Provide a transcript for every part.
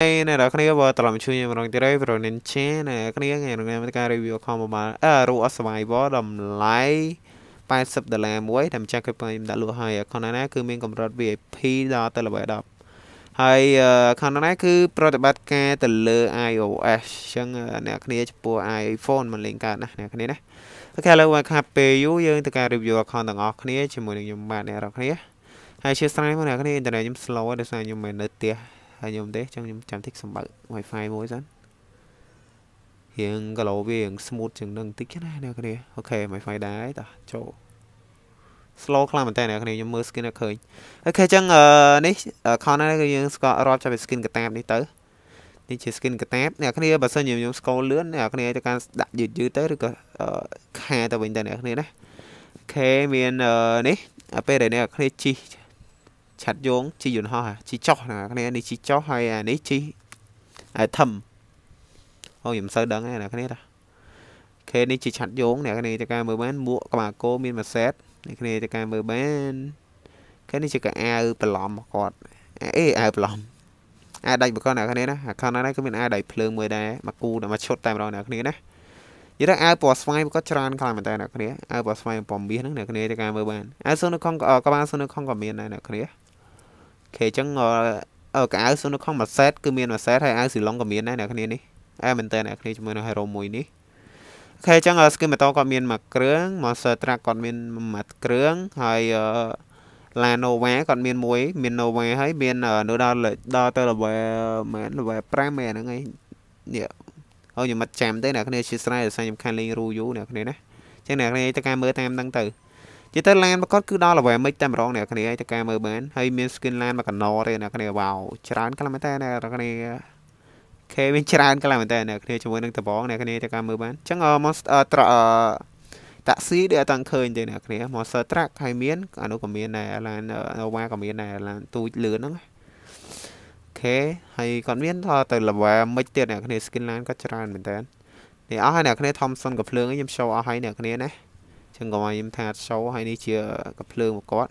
អ្នកនរគ្នាបើត្រឡប់មកជួយខ្ញុំម្ដងទៀតហើយ Ronin Chan អ្នកនរគ្នាថ្ងៃនេះមានការ review ខំប្រហែលអឺ Root of Survivor តម្លៃ80ដុល្លារមួយតែម្ចាស់គេខ្ញុំដាក់លក់ហើយ account ណាគឺមានកម្រិត VIP ដល់ទៅ level 10ហើយ account ណាគឺប្រតិបត្តិការទៅលើ iOS អញ្ចឹងអ្នកគ្នាចំពោះ iPhone មិនលេងកើតណាអ្នកគ្នាណាអូខេឥឡូវមកខាប់ពេលយូរយើងទៅការ review account ទាំងអស់គ្នាជាមួយនឹងខ្ញុំបាទអ្នកនរគ្នាហើយជាស្រ័យមកអ្នកគ្នាអ៊ីនធឺណិតខ្ញុំ slow ដោយសារខ្ញុំមិននៅផ្ទះហើយខ្ញុំទេចឹងខ្ញុំចាំតិចសម្បើក Wi-Fi មួយសិនរៀងក្លោវារៀង smooth ជាងនឹងតិចណាអ្នកគ្នាអូខេ Wi-Fi ដែរតោះចូល slow ខ្លាំងមែនតើអ្នកគ្នាខ្ញុំមើល skin ឲ្យឃើញអូខេចឹងនេះ corner គឺយើងស្គាល់រាប់ចាប់ពី skin កតាបនេះទៅនេះជា skin កតាបអ្នកគ្នាបើសិនជាខ្ញុំស្គាល់លឿនអ្នកគ្នាទៅការដាក់យឺតយឺតទៅឬក៏ខាទៅវិញទៅអ្នកគ្នាណាអូខេមាននេះពេលដែលអ្នកគ្នាជីឆាត់យងជីយន្តហោះជីចោះណាគ្នានេះជីចោះហើយអានេះជីអាធំអូខ្ញុំមិនសូវដឹងទេណាគ្នាតាខេនេះជីឆាត់យងអ្នកគ្នាតការមើលបានមួកក្បាលគោមានមួយសេតអ្នកគ្នាតការមើលបានខេនេះជាកអាវប្រឡំរបស់គាត់អេអាវប្រឡំអាដាច់បើកអ្នកគ្នាណាអាខនណាគឺមានអាដាច់ភ្លើងមួយដែរមកគូតែមកឈុតតែម្ដងអ្នកគ្នាណានិយាយថាអាវពណ៌ស្វាយក៏ច្រើនខ្លាំងមែនតើអ្នកគ្នាអាវពណ៌ស្វាយពណ៌មាសហ្នឹងអ្នកគ្នាតែការមើលបានអាវសូននៅខំក្បាលសូននៅខំក៏មានដែរអ្នកគ្នាខេអញ្ចឹងកៅអៅសូនៅក្នុងមួយសេតគឺមានមួយសេតហើយអៅស៊ីឡុងក៏មានដែរអ្នកគ្នានេះអែមែនតើអ្នកគ្នាជាមួយនៅ Hero មួយនេះអូខេអញ្ចឹង skill metal គាត់មានមួយគ្រឿង Monster Truck គាត់មានមួយគ្រឿងហើយ Lanova គាត់មានមួយ មាន Nova ហើយមាននៅដល់ដល់ទៅ level មែន level 5មែនហ្នឹងឯងនេះហើយខ្ញុំមិនចាំទេអ្នកគ្នាអធិស្ឋានដោយសារខ្ញុំខានលេង Ru យូអ្នកគ្នាណាអញ្ចឹងអ្នកគ្នាទៅការមើលតាមហ្នឹងទៅនិយាយទៅឡានប្រកបគឺដល់ level មិនតែម្ដងអ្នកគ្នាឲ្យតការមើលបានហើយមាន skin ឡានមួយកណោទេអ្នកគ្នាវ៉ាវច្រើនខ្លាំងមែនតើអ្នកគ្នាខេមានច្រើនខ្លាំងមែនតើអ្នកគ្នាជាមួយនឹងតបងអ្នកគ្នាតការមើលបានអញ្ចឹង monster ត្រអតាក់ស៊ីដែលអត់តាំងឃើញទេអ្នកគ្នា monster truck ហើយមានអានោះក៏មានដែរឡាន nova ក៏មានដែរឡានទូចលឿនហ្នឹងខេហើយគាត់មានថតទៅ level មិនទៀតអ្នកគ្នា skin ឡានក៏ច្រើនមែនតើនេះអស់ហើយអ្នកគ្នា Thompson ក៏ភ្លើងខ្ញុំ show អស់ហើយអ្នកគ្នាណាចឹងកុំឲ្យខ្ញុំថាអត់ចូលហើយនេះជាកំភ្លើងរបស់គាត់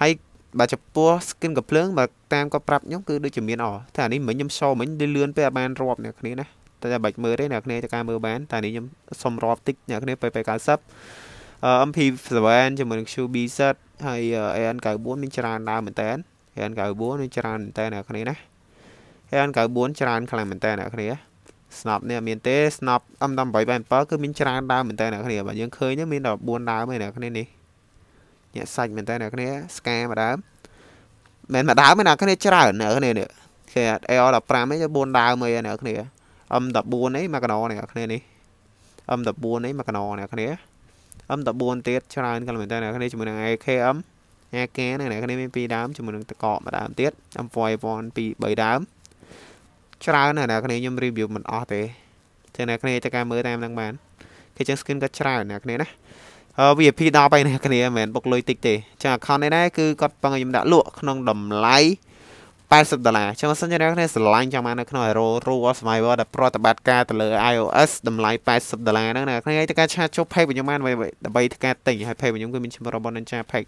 ហើយបើចំពោះ skin កំភ្លើងបើតាមគាត់ប្រាប់ខ្ញុំគឺដូចជាមានអតែអានេះមិញខ្ញុំសមិញដូចលឿនពេលអាចបានរាប់អ្នកគ្នាណាតែបាច់មើលទេអ្នកគ្នាទៅការមើលបានតែនេះខ្ញុំសុំរាប់តិចអ្នកគ្នាពេល90 MP7 ជាមួយនឹង QBZ ហើយ AN94 មានច្រើនដើមមែនតើ AN94 មានច្រើនមែនតើអ្នកគ្នាណា AN94 ច្រើនខ្លាំងមែនតើអ្នកគ្នាស្នប់នេះមានទេស្នប់ M1887 គឺមានច្រើនដើមមែនតើអ្នកគ្នាបាទយើងឃើញមានដល់4ដើមឯអ្នកគ្នានេះញាក់សាច់មែនតើអ្នកគ្នាស្កាមួយដើមមិនមួយដើមឯអ្នកគ្នាច្រើនអ្នកគ្នានេះគេ AR15 ឯង4ដើមឯអ្នកគ្នា M14 ឯងមកកណោអ្នកគ្នានេះ M14 ឯងមកកណោអ្នកគ្នា M14 ទៀតច្រើនក៏មែនតើអ្នកគ្នាជាមួយនឹង AKM អាកែអ្នកគ្នាមាន2ដើមជាមួយនឹងតកកមួយដើមទៀត M4 2 3ដើមច្រើនណាស់អ្នកគ្នាខ្ញុំ review មិនអស់ទេចឹងអ្នកគ្នាទៅការមើលតាមហ្នឹងបានគេចឹង skin ក៏ច្រើនអ្នកគ្នាណាអឺ VIP 10ហើយអ្នកគ្នាមិនមែនបុកលុយតិចទេចឹង account នេះដែរគឺគាត់បងខ្ញុំដាក់លក់ក្នុងតម្លៃ1 80ដុល្លារអញ្ចឹងបើសិនជាអ្នកគ្នាស្រឡាញ់ចង់បាននៅក្នុង Hero Rule of Survivor ដែលប្រតិបត្តិការទៅលើ iOS តម្លៃ80ដុល្លារហ្នឹងអ្នកគ្នាអាចទៅការឆាតចូល page របស់ខ្ញុំបានដើម្បីធ្វើការទិញហើយ page របស់ខ្ញុំគឺមានឈ្មោះរបស់ Ninja Pack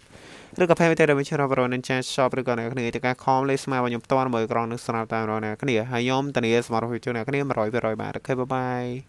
ឬក៏ page ទៅរបស់ឈ្មោះរបស់ Ninja Shop ឬក៏អ្នកគ្នាទៅការ com លេខស្មារបស់ខ្ញុំផ្ទាល់មើលក្រងនឹងស្រាប់តាមអ្នកគ្នាហើយខ្ញុំធានាសមត្ថភាពជូនអ្នកគ្នា100%បាទអូខេបាយបាយ